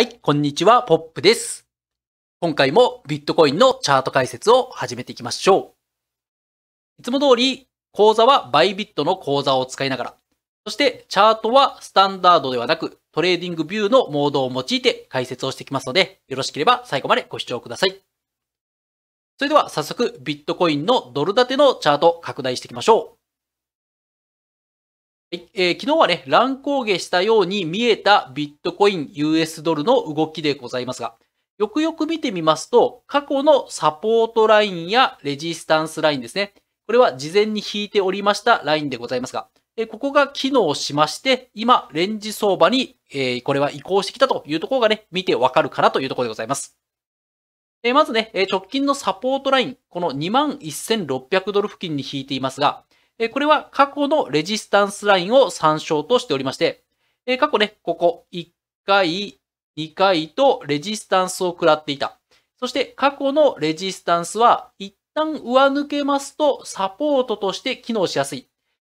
はい、こんにちは、ポップです。今回もビットコインのチャート解説を始めていきましょう。いつも通り、講座はバイビットの講座を使いながら、そしてチャートはスタンダードではなくトレーディングビューのモードを用いて解説をしていきますので、よろしければ最後までご視聴ください。それでは早速ビットコインのドル建てのチャート拡大していきましょう。えー、昨日はね、乱高下したように見えたビットコイン US ドルの動きでございますが、よくよく見てみますと、過去のサポートラインやレジスタンスラインですね。これは事前に引いておりましたラインでございますが、えー、ここが機能しまして、今、レンジ相場に、えー、これは移行してきたというところがね、見てわかるかなというところでございます。えまずね、直近のサポートライン、この21,600ドル付近に引いていますが、えこれは過去のレジスタンスラインを参照としておりまして、え過去ね、ここ1回、2回とレジスタンスを食らっていた。そして過去のレジスタンスは一旦上抜けますとサポートとして機能しやすい。そ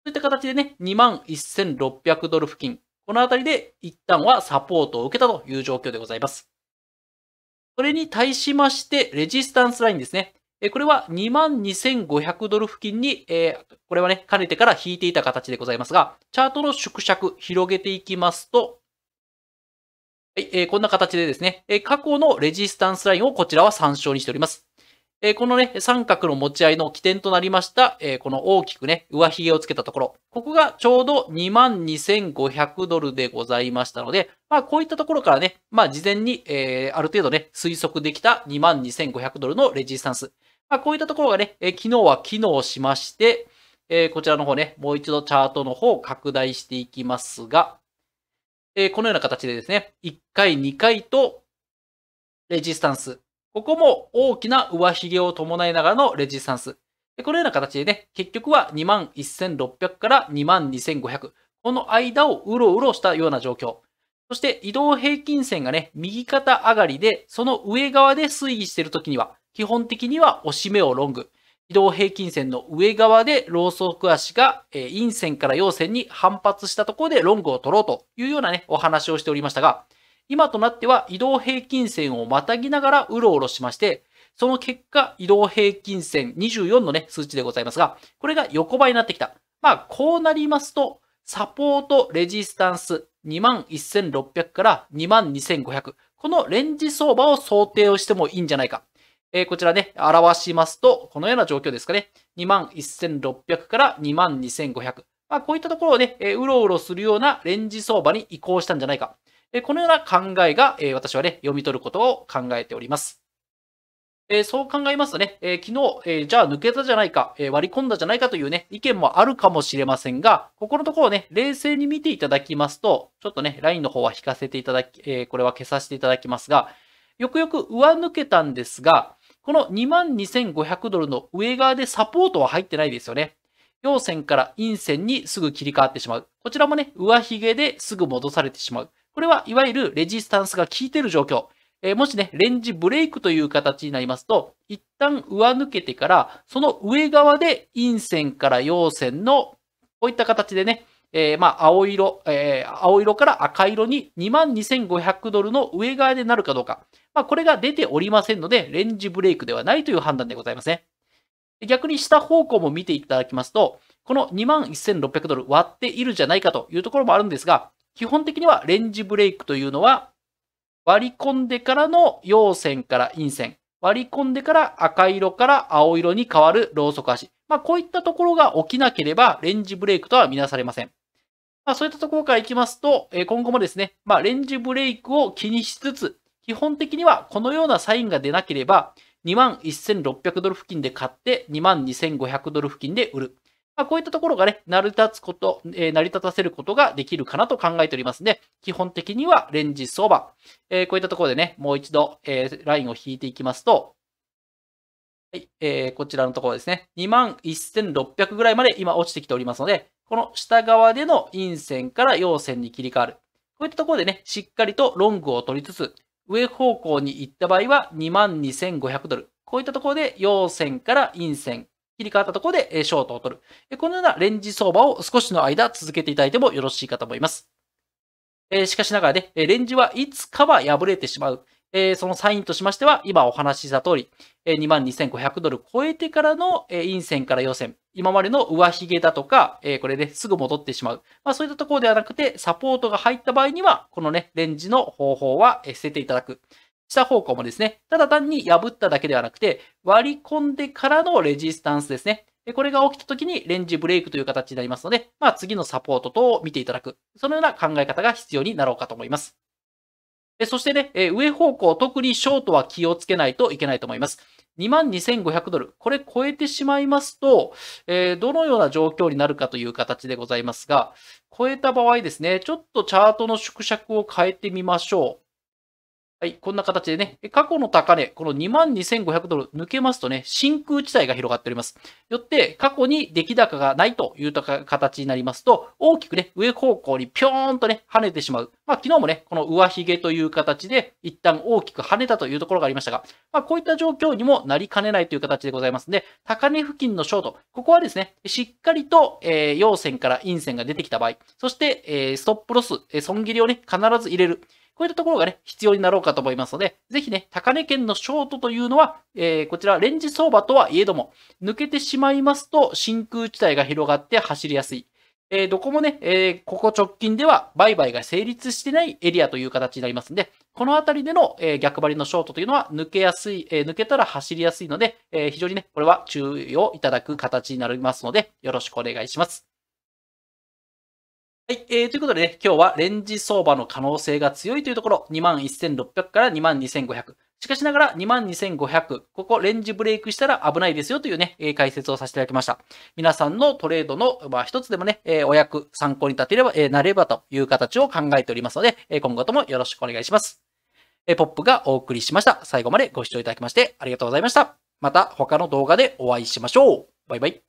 ういった形でね、21,600ドル付近。このあたりで一旦はサポートを受けたという状況でございます。それに対しまして、レジスタンスラインですね。これは22,500ドル付近に、えー、これはね、かねてから引いていた形でございますが、チャートの縮尺、広げていきますと、はい、えー、こんな形でですね、え過去のレジスタンスラインをこちらは参照にしております。えこのね、三角の持ち合いの起点となりました、えこの大きくね、上髭をつけたところ、ここがちょうど22,500ドルでございましたので、まあこういったところからね、まあ事前に、えある程度ね、推測できた22,500ドルのレジスタンス。まあ、こういったところがね、え昨日は機能しまして、えこちらの方ね、もう一度チャートの方を拡大していきますが、えこのような形でですね、1回、2回と、レジスタンス。ここも大きな上髭を伴いながらのレジスタンス。このような形でね、結局は21,600から22,500。この間をうろうろしたような状況。そして移動平均線がね、右肩上がりで、その上側で推移しているときには、基本的には押し目をロング。移動平均線の上側でローソク足が陰線から陽線に反発したところでロングを取ろうというようなね、お話をしておりましたが、今となっては移動平均線をまたぎながらうろうろしまして、その結果、移動平均線24のね、数値でございますが、これが横ばいになってきた。まあ、こうなりますと、サポート、レジスタンス、21,600から22,500。このレンジ相場を想定をしてもいいんじゃないか。えー、こちらね、表しますと、このような状況ですかね。21,600から22,500。まあ、こういったところをね、えー、うろうろするようなレンジ相場に移行したんじゃないか。えー、このような考えが、えー、私はね、読み取ることを考えております。えー、そう考えますとね、えー、昨日、えー、じゃあ抜けたじゃないか、え割り込んだじゃないかというね、意見もあるかもしれませんが、ここのところをね、冷静に見ていただきますと、ちょっとね、ラインの方は引かせていただき、えこれは消させていただきますが、よくよく上抜けたんですが、この22,500ドルの上側でサポートは入ってないですよね。陽線から陰線にすぐ切り替わってしまう。こちらもね、上髭ですぐ戻されてしまう。これはいわゆるレジスタンスが効いてる状況。えー、もしね、レンジブレイクという形になりますと、一旦上抜けてから、その上側で陰線から陽線の、こういった形でね、えー、まあ、青色、えー、青色から赤色に22,500ドルの上側でなるかどうか。まあ、これが出ておりませんので、レンジブレイクではないという判断でございますね。逆に下方向も見ていただきますと、この21,600ドル割っているじゃないかというところもあるんですが、基本的にはレンジブレイクというのは、割り込んでからの陽線から陰線、割り込んでから赤色から青色に変わるローソク足。まあ、こういったところが起きなければ、レンジブレイクとは見なされません。まあ、そういったところからいきますと、今後もですね、まあ、レンジブレイクを気にしつつ、基本的にはこのようなサインが出なければ、2 1600ドル付近で買って、2 2500ドル付近で売る。まあ、こういったところがね、成り立つこと、えー、成り立たせることができるかなと考えておりますので、基本的にはレンジ相場。えー、こういったところでね、もう一度、えー、ラインを引いていきますと、はい、えー、こちらのところですね。21,600ぐらいまで今落ちてきておりますので、この下側での陰線から陽線に切り替わる。こういったところでね、しっかりとロングを取りつつ、上方向に行った場合は22,500ドル。こういったところで陽線から陰線、切り替わったところでショートを取る。このようなレンジ相場を少しの間続けていただいてもよろしいかと思います。しかしながらね、レンジはいつかは破れてしまう。えー、そのサインとしましては、今お話しした通り、えー、22,500ドル超えてからの、えー、陰線から予選、今までの上髭だとか、えー、これね、すぐ戻ってしまう。まあそういったところではなくて、サポートが入った場合には、このね、レンジの方法は、えー、捨てていただく。下方向もですね、ただ単に破っただけではなくて、割り込んでからのレジスタンスですね。これが起きた時にレンジブレイクという形になりますので、まあ次のサポート等を見ていただく。そのような考え方が必要になろうかと思います。えそしてね、え上方向、特にショートは気をつけないといけないと思います。22,500ドル。これ超えてしまいますと、えー、どのような状況になるかという形でございますが、超えた場合ですね、ちょっとチャートの縮尺を変えてみましょう。はい、こんな形でね、過去の高値、この22,500ドル抜けますとね、真空地帯が広がっております。よって、過去に出来高がないという形になりますと、大きくね、上方向にぴょーんとね、跳ねてしまう。まあ、昨日もね、この上髭という形で、一旦大きく跳ねたというところがありましたが、まあ、こういった状況にもなりかねないという形でございますので、高値付近のショート、ここはですね、しっかりと、えー、陽線から陰線が出てきた場合、そして、えー、ストップロス、損切りをね、必ず入れる。こういったところがね、必要になろうかと思いますので、ぜひね、高値圏のショートというのは、えー、こちら、レンジ相場とはいえども、抜けてしまいますと、真空地帯が広がって走りやすい。えー、どこもね、えー、ここ直近では売買が成立してないエリアという形になりますんで、このあたりでの、えー、逆張りのショートというのは抜けやすい、え抜けたら走りやすいので、え非常にね、これは注意をいただく形になりますので、よろしくお願いします。はい、えー、ということでね、今日はレンジ相場の可能性が強いというところ、21,600から22,500。しかしながら22,500、ここレンジブレイクしたら危ないですよというね、えー、解説をさせていただきました。皆さんのトレードの、まあ、一つでもね、えー、お役、参考に立てれば、えー、なればという形を考えておりますので、え今後ともよろしくお願いします。えポップがお送りしました。最後までご視聴いただきましてありがとうございました。また他の動画でお会いしましょう。バイバイ。